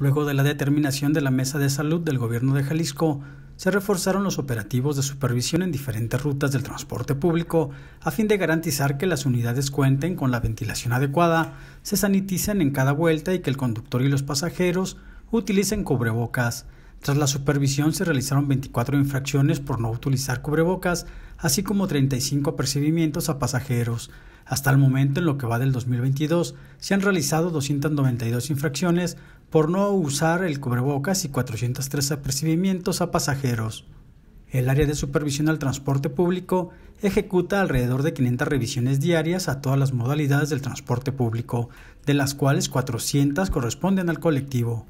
Luego de la determinación de la Mesa de Salud del Gobierno de Jalisco, se reforzaron los operativos de supervisión en diferentes rutas del transporte público a fin de garantizar que las unidades cuenten con la ventilación adecuada, se saniticen en cada vuelta y que el conductor y los pasajeros utilicen cubrebocas. Tras la supervisión se realizaron 24 infracciones por no utilizar cubrebocas, así como 35 apercibimientos a pasajeros. Hasta el momento, en lo que va del 2022, se han realizado 292 infracciones por no usar el cubrebocas y 403 apercibimientos a pasajeros. El área de supervisión al transporte público ejecuta alrededor de 500 revisiones diarias a todas las modalidades del transporte público, de las cuales 400 corresponden al colectivo.